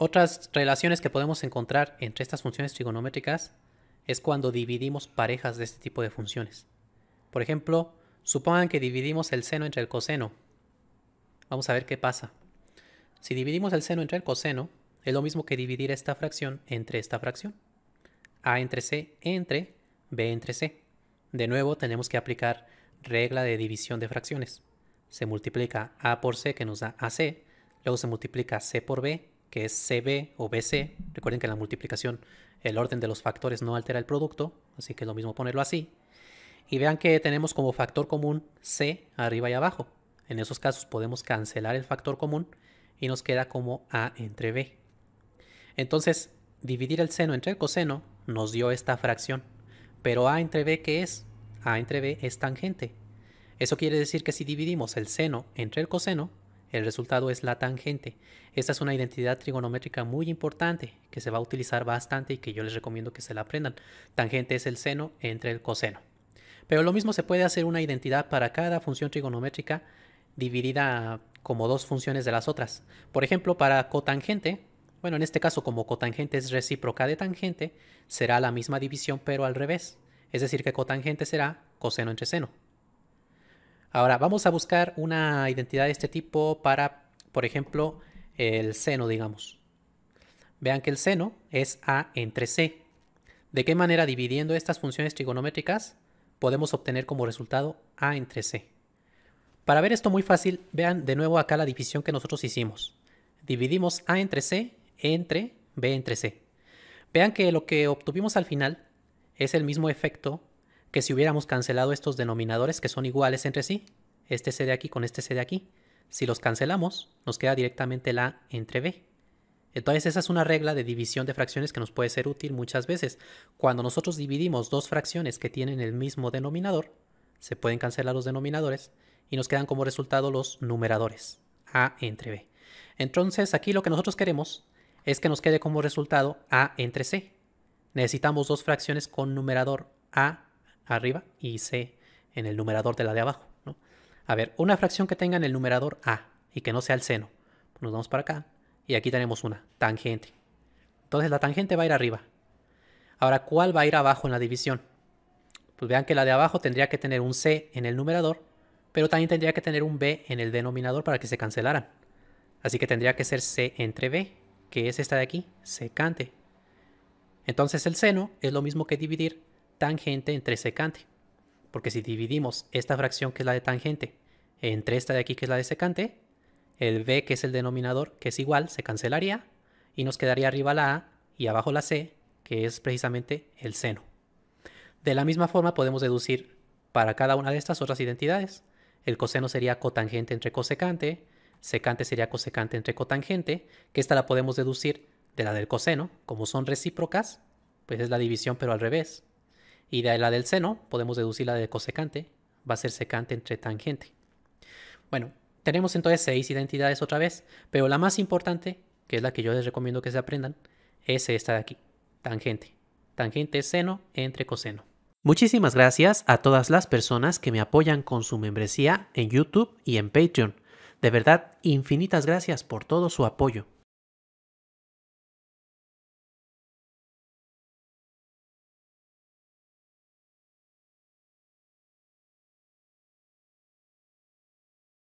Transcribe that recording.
Otras relaciones que podemos encontrar entre estas funciones trigonométricas es cuando dividimos parejas de este tipo de funciones. Por ejemplo, supongan que dividimos el seno entre el coseno. Vamos a ver qué pasa. Si dividimos el seno entre el coseno, es lo mismo que dividir esta fracción entre esta fracción. A entre C entre B entre C. De nuevo tenemos que aplicar regla de división de fracciones. Se multiplica A por C que nos da AC, luego se multiplica C por B que es CB o BC. Recuerden que en la multiplicación el orden de los factores no altera el producto, así que es lo mismo ponerlo así. Y vean que tenemos como factor común C arriba y abajo. En esos casos podemos cancelar el factor común y nos queda como A entre B. Entonces, dividir el seno entre el coseno nos dio esta fracción. Pero A entre B, ¿qué es? A entre B es tangente. Eso quiere decir que si dividimos el seno entre el coseno, el resultado es la tangente. Esta es una identidad trigonométrica muy importante que se va a utilizar bastante y que yo les recomiendo que se la aprendan. Tangente es el seno entre el coseno. Pero lo mismo se puede hacer una identidad para cada función trigonométrica dividida como dos funciones de las otras. Por ejemplo, para cotangente, bueno, en este caso como cotangente es recíproca de tangente, será la misma división pero al revés. Es decir, que cotangente será coseno entre seno. Ahora, vamos a buscar una identidad de este tipo para, por ejemplo, el seno, digamos. Vean que el seno es A entre C. ¿De qué manera dividiendo estas funciones trigonométricas podemos obtener como resultado A entre C? Para ver esto muy fácil, vean de nuevo acá la división que nosotros hicimos. Dividimos A entre C entre B entre C. Vean que lo que obtuvimos al final es el mismo efecto que si hubiéramos cancelado estos denominadores que son iguales entre sí, este C de aquí con este C de aquí, si los cancelamos, nos queda directamente la entre B. Entonces esa es una regla de división de fracciones que nos puede ser útil muchas veces. Cuando nosotros dividimos dos fracciones que tienen el mismo denominador, se pueden cancelar los denominadores y nos quedan como resultado los numeradores, A entre B. Entonces aquí lo que nosotros queremos es que nos quede como resultado A entre C. Necesitamos dos fracciones con numerador A arriba y C en el numerador de la de abajo. A ver, una fracción que tenga en el numerador A y que no sea el seno. Nos vamos para acá y aquí tenemos una, tangente. Entonces la tangente va a ir arriba. Ahora, ¿cuál va a ir abajo en la división? Pues vean que la de abajo tendría que tener un C en el numerador, pero también tendría que tener un B en el denominador para que se cancelaran. Así que tendría que ser C entre B, que es esta de aquí, secante. Entonces el seno es lo mismo que dividir tangente entre secante. Porque si dividimos esta fracción que es la de tangente entre esta de aquí que es la de secante, el b que es el denominador que es igual se cancelaría y nos quedaría arriba la a y abajo la c que es precisamente el seno. De la misma forma podemos deducir para cada una de estas otras identidades. El coseno sería cotangente entre cosecante, secante sería cosecante entre cotangente, que esta la podemos deducir de la del coseno, como son recíprocas, pues es la división pero al revés. Y de la del seno podemos deducir la de cosecante. Va a ser secante entre tangente. Bueno, tenemos entonces seis identidades otra vez, pero la más importante, que es la que yo les recomiendo que se aprendan, es esta de aquí, tangente. Tangente seno entre coseno. Muchísimas gracias a todas las personas que me apoyan con su membresía en YouTube y en Patreon. De verdad, infinitas gracias por todo su apoyo.